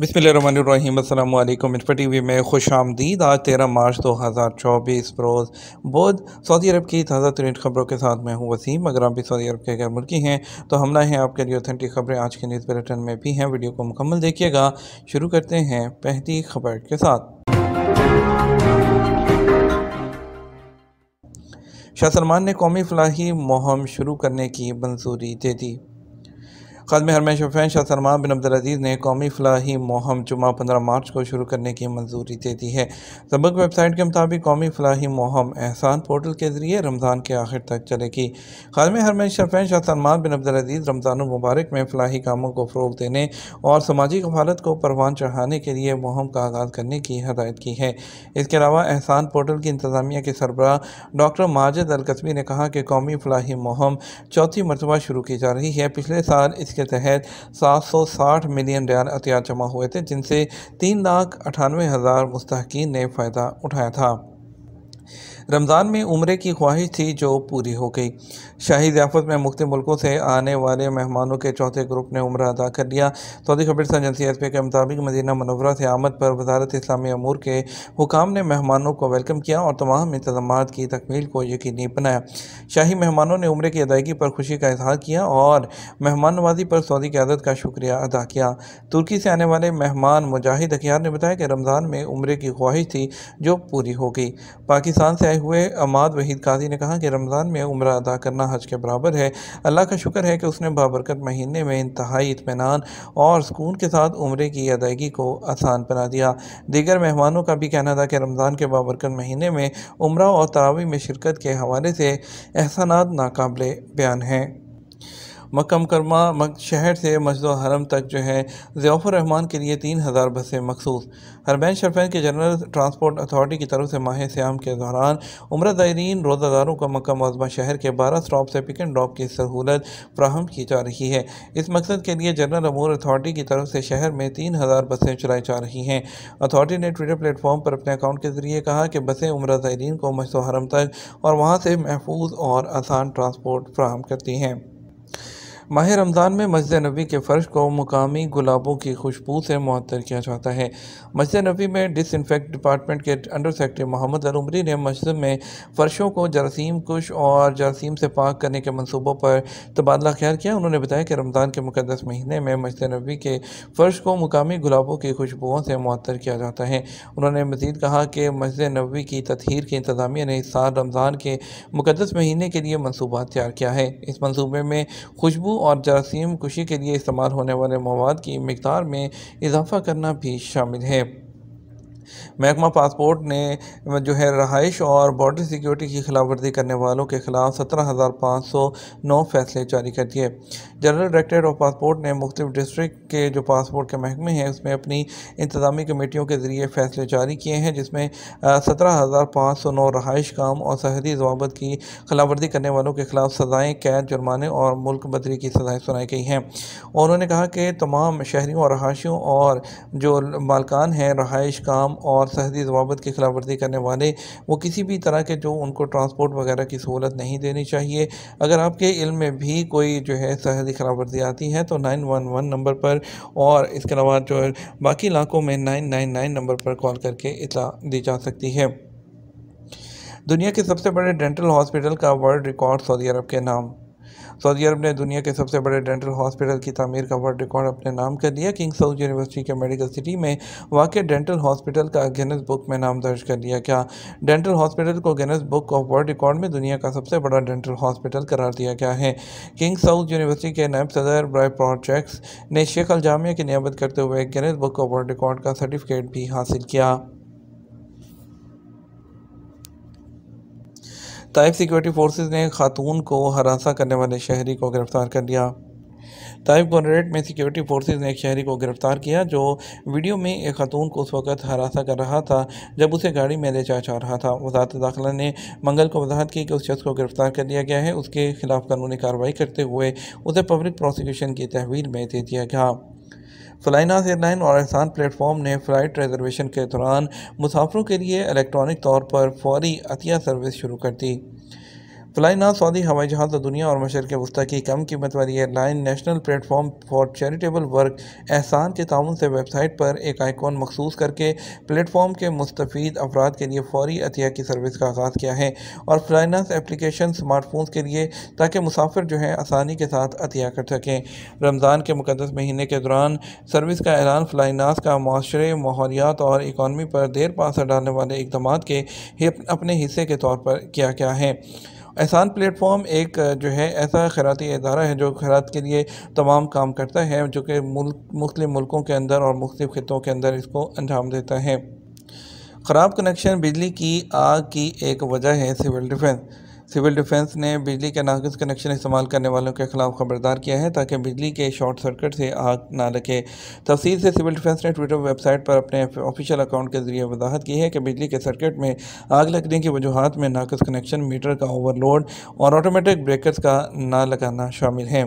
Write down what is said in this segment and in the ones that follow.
Bismil इटफा T V में खुश आमदीद आज तेरह मार्च दो हज़ार चौबीस बरोज़ बुध सऊदी अरब की ताज़ा तरीन खबरों के साथ मैं हूँ वसीम अगर आप भी सऊदी अरब के गैर मुल्की हैं तो हमला है आपके लिए ऑथेंटिक खबरें आज के न्यूज़ बुलेटिन में भी हैं वीडियो को मुकम्मल देखिएगा शुरू करते हैं पहली खबर के साथ शाह सलमान ने कौमी फलाही मुहम शुरू करने की मंजूरी दे दी खदम हरमें शफैन शाह सलमान बिन अब्दुलज़ीज़ ने कौमी फलाही मुहम जुमा पंद्रह मार्च को शुरू करने की मंजूरी दे दी है सबक वेबसाइट के मुताबिक कौमी फलाही मुहम एहसान पोर्टल के ज़रिए रमज़ान के आखिर तक चलेगी खदम हरमें शफैन शाह सलमान बिन अब्दुलज़ीज़ रमज़ान मुबारक में फलाही कामों को फ़रोग देने और समाजी कफालत को परवान चढ़ाने के लिए मुहम का आगाज़ करने की हदायत की है इसके अलावा एहसान पोर्टल की इंतज़ामिया के सरबरा डॉक्टर माजिद अलकसबी ने कहा कि कौमी फलाही मुहम चौथी मरतबा शुरू की जा रही है पिछले साल इस के तहत 760 मिलियन रियाल अतियात जमा हुए थे जिनसे तीन लाख अठानवे हज़ार मुस्तकिन ने फ़ायदा उठाया था रमज़ान में उम्र की ख्वाहिश थी जो पूरी हो गई शाही ज़ियाफ़त में मुख्त मुल्कों से आने वाले मेहमानों के चौथे ग्रुप ने उम्र अदा कर लिया सऊदी खबर एजेंसी एस पी के मुताबिक मदीना मनवरा से आमद पर वजारत इस्लामी अमूर के हुकाम ने मेहमानों को वेलकम किया और तमाम इंतजाम की तकमील को यकीनी बनाया शाही मेहमानों ने उम्र की अदायगी पर खुशी का इजहार किया और मेहमान नवाजी पर सऊदी की आदत का शुक्रिया अदा किया तुर्की से आने वाले मेहमान मुजाहिद अखियार ने बताया कि रमज़ान में उम्र की ख्वाहिश थी जो पूरी हो गई पाकिस्तान से आए आए हुए अमाद वहीद काजी ने कहा कि रमज़ान में उम्र अदा करना हज के बराबर है अल्लाह का शुक्र है कि उसने बाबरकत महीने में इंतहाई इतमान और सुकून के साथ उम्र की अदायगी को आसान बना दिया दीगर मेहमानों का भी कहना था कि रमज़ान के बाबरकत महीने में उम्र और तरावी में शिरकत के हवाले से एहसानात नाकबले बयान हैं मक्म करमा शहर से मस्जिद हरम तक जो है रहमान के लिए तीन हज़ार बसें मखसूस हरबैन शरफैन के जनरल ट्रांसपोर्ट अथॉरिटी की तरफ से माह स्याम के दौरान उम्र ज़ायरीन रोज़ादारों को मक्का मजमा शहर के बारह स्टॉप से पिक एंड ड्रॉप की सहूलत फ्राहम की जा रही है इस मकसद के लिए जनरल अमूर अथॉरिटी की तरफ से शहर में तीन हज़ार बसें चलाई जा रही हैं अथॉरिटी ने ट्विटर प्लेटफॉर्म पर अपने अकाउंट के जरिए कहा कि बसें उम्र ज़ायरीन को मस्जिद हरम तक और वहाँ से महफूज और आसान ट्रांसपोर्ट फ्राहम करती हैं माह रमज़ान में मस्जिद नबी के फ़र्श को मुकामी गुलाबों की खुशबू से मुतर किया जाता है मस्जिद नबी में डिसइनफेक्ट डिपार्टमेंट के अंडर सेक्रेटरी मोहम्मद अलमरी ने मस्जिद में फ़र्शों को जरासीम कुश और जरासीम से पाक करने के मनसूबों पर तबादला ख्याल किया उन्होंने बताया कि रमज़ान के मुकदस महीने में मस्जिद नबी के फ़र्श को मुकामी गुलाबों की खुशबुओं से मुतर किया जाता है उन्होंने मज़ीद कहा कि मस्जिद नबी की तथहर की इंतज़ामिया ने इस साल रमज़ान के मुकदस महीने के लिए मनसूबा तैयार किया है इस मनसूबे में खुशबू और जरासीम कुशी के लिए इस्तेमाल होने वाले मवाद की मकदार में इजाफा करना भी शामिल है महकमा पासपोर्ट ने जो है रहाइश और बॉर्डर सिक्योरिटी की खिलाफ वर्जी करने वालों के खिलाफ सत्रह हज़ार पाँच सौ नौ फैसले जारी कर दिए जनरल डायरेक्ट्रेट ऑफ पासपोर्ट ने मुख्तु डिस्ट्रिक्ट के जो पासपोर्ट के महकमे हैं उसमें अपनी इंतजामी कमेटियों के ज़रिए फैसले जारी किए हैं जिसमें सत्रह हज़ार पाँच सौ नौ रहाइश काम और सरहदी जवाबत की खिलाफ वर्जी करने वालों के खिलाफ सजाएँ कैद जुर्माने और मुल्क बदरी की सजाएँ सुनाई गई हैं उन्होंने कहा कि तमाम शहरीों और रहाशियों और जो मालकान हैं रहाइश काम और सरहदी जवाबत की खिलाफवर्जी करने वाले वो किसी भी तरह के जो उनको ट्रांसपोर्ट वगैरह की सहूलत नहीं देनी चाहिए अगर आपके इल्म में भी कोई जो है सरहदी वर्जी आती है तो नाइन वन वन नंबर पर और इसके अलावा जो बाकी इलाकों में नाइन नाइन नाइन नंबर पर कॉल करके इतला दी जा सकती है दुनिया के सबसे बड़े डेंटल हॉस्पिटल का वर्ल्ड रिकॉर्ड सऊदी अरब के नाम सऊदी अरब ने दुनिया के सबसे बड़े डेंटल हॉस्पिटल की तमीर का वर्ल्ड रिकॉर्ड अपने नाम कर लिया किंग सऊद यूनिवर्सिटी के मेडिकल सिटी में वाक़ डेंटल हॉस्पिटल का गेनस बुक में नाम दर्ज कर लिया गया डेंटल हॉस्पिटल को Guinness book of world record में दुनिया का सबसे बड़ा डेंटल हॉस्पिटल करार दिया गया है किंग सऊद यूनिवर्सिटी के नायब सदर ब्राय प्रोजेक्ट्स ने शेख अलजामिया की नियमत करते हुए Guinness book of world record का सर्टिफिकेट भी हासिल किया ताइफ सिक्योरिटी फोर्सेज ने खातून को हरासा करने वाले शहरी को गिरफ्तार कर लिया ताइफ गोनरेट में सिक्योरिटी फोर्सेस ने एक शहरी को गिरफ्तार किया जो वीडियो में एक खातून को उस वक्त हरासा कर रहा था जब उसे गाड़ी में ले जा जा रहा था वजारत दाखिला ने मंगल को वजाहत की कि उस शख्स को गिरफ्तार कर लिया गया है उसके खिलाफ कानूनी कार्रवाई करते हुए उसे पब्लिक प्रोसिक्यूशन की तहवील में दे दिया गया सलाइना एयरलाइन और एहसान प्लेटफॉर्म ने फ़्लाइट रिजर्वेशन के दौरान मुसाफरों के लिए इलेक्ट्रॉनिक तौर पर फौरी अतिया सर्विस शुरू कर दी ना सऊदी हवाई जहाज़ और तो दुनिया और मशरक वस्ती की कम कीमत वाली airline national platform for charitable work Ehsan के ताउन से वेबसाइट पर एक आइकॉन मखसूस करके प्लेटफॉर्म के मुस्तफ़ अफराद के लिए फौरी अतिया की सर्विस का आगाज़ किया है और फ्लाइनास एप्लीकेशन स्मार्टफोन्स के लिए ताकि मुसाफिर जो है आसानी के साथ अतिया कर सकें रमज़ान के मुकदस महीने के दौरान सर्विस का ऐलान फ्लाइनास का माशरे माहौलियात और इकानमी पर देर पा असर डालने वाले इकदाम के अपने हिस्से के तौर पर किया गया है एहसान प्लेटफॉर्म एक जो है ऐसा खैराती इदारा है जो खैरात के लिए तमाम काम करता है जो कि मुल्क मुख्त मुल्कों के अंदर और मुख्त खितों के अंदर इसको अंजाम देता है ख़राब कनेक्शन बिजली की आग की एक वजह है सिविल डिफेंस सिविल डिफेंस ने बिजली के नाकस कनेक्शन इस्तेमाल करने वालों के खिलाफ खबरदार किया है ताकि बिजली के शॉर्ट सर्किट से आग ना लगे तफसील से सिविल डिफेंस ने ट्विटर वेबसाइट पर अपने ऑफिशियल अकाउंट के जरिए वजाहत की है कि बिजली के सर्किट में आग लगने की वजूहत में नाकस कनेक्शन मीटर का ओवरलोड और ऑटोमेटिक ब्रेकर्स का ना लगाना शामिल है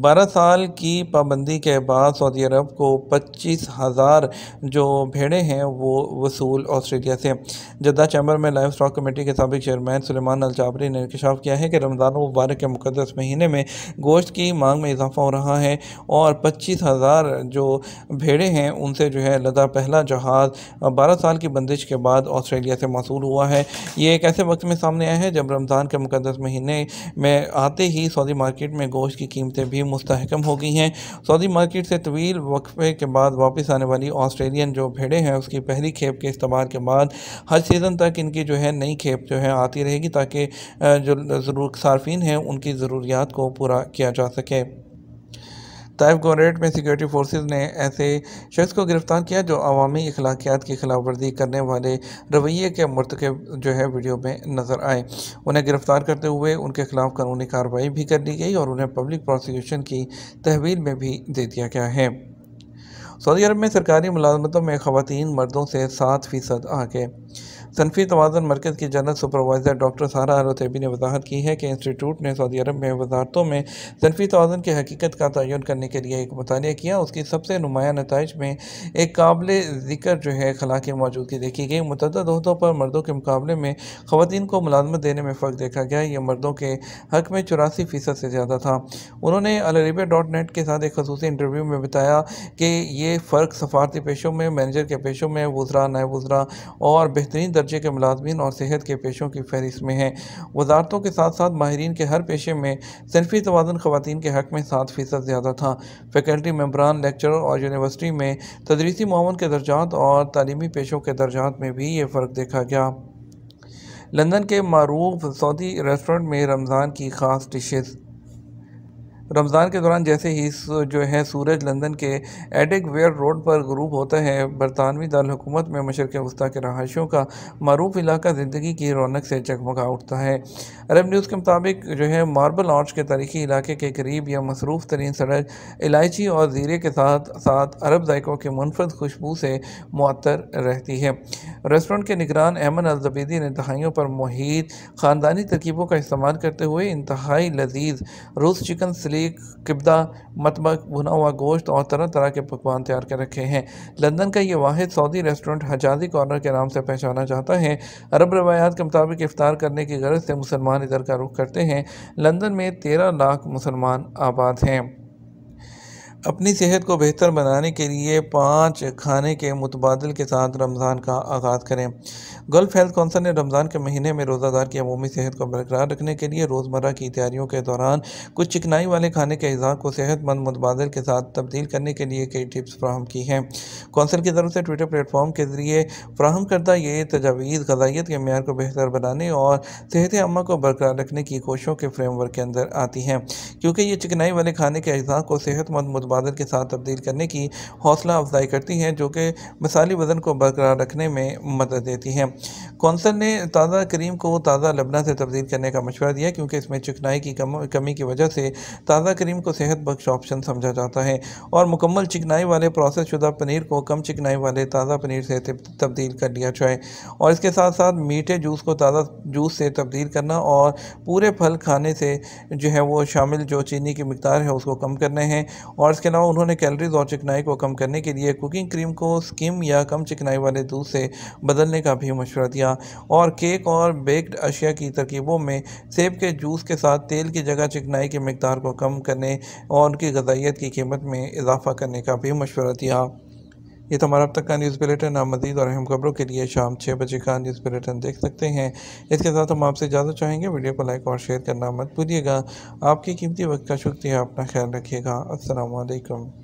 बारह साल की पाबंदी के बाद सऊदी अरब को पच्चीस हज़ार जो भेड़े हैं वो वसूल ऑस्ट्रेलिया से जद्दा चैम्बर में लाइफ स्टॉक कमेटी के सबक चेयरमैन सलेमान जाबरी ने इंकशाफ किया है कि रमज़ान मुबारक के मुकदस महीने में गोश्त की मांग में इजाफा हो रहा है और पच्चीस हज़ार जो भेड़े हैं उनसे जो है लदा पहला जहाज़ बारह साल की बंदिश के बाद ऑस्ट्रेलिया से मौसू हुआ है ये एक ऐसे वक्त में सामने आया है जब रमज़ान के मुकदस महीने में आते ही सऊदी मार्केट में गोश्त की कीमतें भी मुस्तकम हो गई हैं सऊदी मार्केट से तवील वक्फे के बाद वापस आने वाली ऑस्ट्रेलियन जो भेड़े हैं उसकी पहली खेप के इस्तेमाल के बाद हर सीज़न तक इनकी जो है नई खेप जो है आती रहेगी ताकि जो ज़रूर सार्फिन हैं उनकी ज़रूरियात को पूरा किया जा सके ताइफ गोरेट में सिक्योरिटी फोर्स ने ऐसे शख्स को गिरफ्तार किया जो अवामी अखलाकियात की खिलाफ वर्जी करने वाले रवैये के के जो है वीडियो में नज़र आए उन्हें गिरफ्तार करते हुए उनके खिलाफ कानूनी कार्रवाई भी कर ली गई और उन्हें पब्लिक प्रोसिक्यूशन की तहवील में भी दे दिया गया है सऊदी अरब में सरकारी मुलाजमतों में ख़वान मर्दों से सात फ़ीसद आगे सनफी तोज़न मरकज़ की जनरल सुपरवाइज़र डॉक्टर सारा अरतबी ने वजाहत की है कि इंस्टीट्यूट ने सऊदी अरब में वजारतों में सनफी तोज़न की हकीकत का तयन करने के लिए एक मुताल किया उसकी सबसे नुमाया नतज में एक काबिल ज़िक्र जो है खला की मौजूदगी देखी गई मुतदों पर मर्दों के मुकाबले में ख़वान को मुलाजमत देने में फ़र्क देखा गया यह मर्दों के हक में चौरासी फ़ीसद से ज़्यादा था उन्होंने अलरबा डॉट नेट के साथ एक खसूस इंटरव्यू में बताया कि ये फ़र्क सफारती पेशों में मैनेजर के पेशों में वज्रा नए वज्रा और बेहतरीन दर्जे के मुलाजमीन और सेहत के पेशों की फहरिस्त में है वजारतों के साथ साथ माहरीन के हर पेशे में सिनफी तोज़न खुवान के हक़ में सात फ़ीसद ज़्यादा था फैकल्टी मम्बरान लेक्चर और यूनिवर्सिटी में तदरीसी मामन के दर्जात और तलीमी पेशों के दर्जात में भी ये फ़र्क देखा गया लंदन के मरूफ सऊदी रेस्टोरेंट में रमज़ान की ख़ास डिशेज़ रमज़ान के दौरान जैसे ही जो है सूरज लंदन के एडिक वेयर रोड पर गरूब होता है बरतानवी दारकूमत में मशरक़ वस्ती के रहायशों का मरूफ इलाका ज़िंदगी की रौनक से चकमका उठता है अरब न्यूज़ के मुताबिक जो है मार्बल आर्च के तारीखी इलाके के करीब यह मसरूफ़ तरीन सड़क इलायची और ज़ीरे के साथ साथ अरब जायकों की मुनफरद खुशबू से मुतर रहती है रेस्टोरेंट के निगरान अहमद अलजबीदी ने दहाइयों पर मुहित ख़ानदानी तरकीबों का इस्तेमाल करते हुए इंतहाई लजीज रूस चिकन स्ली बारीक किबदा मतबक भुना हुआ गोश्त और तरह तरह के पकवान तैयार कर रखे हैं लंदन का ये वाद सऊदी रेस्टोरेंट हजाजी कॉर्नर के नाम से पहचाना जाता है अरब रवायात के मुताबिक इफ्तार करने की गरज से मुसलमान इधर का रुख करते हैं लंदन में तेरह लाख मुसलमान आबाद हैं अपनी सेहत को बेहतर बनाने के लिए पाँच खाने के मुतबादल के साथ रमज़ान का आगाज़ करें गल्फ हेल्थ कौंसल ने रमज़ान के महीने में रोज़ादार की अमूमी सेहत को बरकरार रखने के लिए रोज़मर्रा की तैयारियों के दौरान कुछ चिकनाई वाले खाने के अज़ा को सेहतमंद मुतबादल के साथ तब्दील करने के लिए कई टिप्स फ्राहम की हैं कौंसल की तरफ से ट्विटर प्लेटफॉर्म के ज़रिए फ्राहम करदा ये तजावीज़ गजाइत के मैार को बेहतर बनाने और सेहत अमा को बरकरार रखने की कोशिशों के फ्रेमवर्क के अंदर आती हैं क्योंकि ये चिकनाई वाले खाने के अज़ा को सेहतमंद मुतबाद इबादत के साथ तब्दील करने की हौसला अफजाई करती हैं जो कि मिसाली वज़न को बरकरार रखने में मदद देती हैं कौंसल ने ताज़ा करीम को ताज़ा लबना से तब्दील करने का मशवरा दिया क्योंकि इसमें चिकनाई की कम, कमी की वजह से ताज़ा करीम को सेहत बख्श ऑप्शन समझा जाता है और मुकम्मल चिकनाई वाले प्रोसेस शुदा पनीर को कम चिकनाई वाले ताज़ा पनीर से तब्दील कर लिया जाए और इसके साथ साथ मीठे जूस को ताज़ा जूस से तब्दील करना और पूरे फल खाने से जो है वो शामिल जो चीनी की मकदार है उसको कम करने हैं और इसके अलावा उन्होंने कैलरीज़ और चिकनाई को कम करने के लिए कुकिंग क्रीम को स्किम या कम चिकनाई वाले दूध से बदलने का भी मशवरा दिया और केक और बेक्ड अशिया की तरकीबों में सेब के जूस के साथ तेल की जगह चिकनाई की मकदार को कम करने और उनकी गजाइत की कीमत में इजाफा करने का भी मशवरा दिया ये तो हमारा अब तक का न्यूज़ बुलेटिन आप मजीद और अहम खबरों के लिए शाम छः बजे का न्यूज़ बुलेटिन देख सकते हैं इसके साथ हम आपसे इजाज़त चाहेंगे वीडियो को लाइक और शेयर करना मत भूलिएगा आपकी कीमती वक्त का शुक्रिया अपना ख्याल रखिएगा असलकम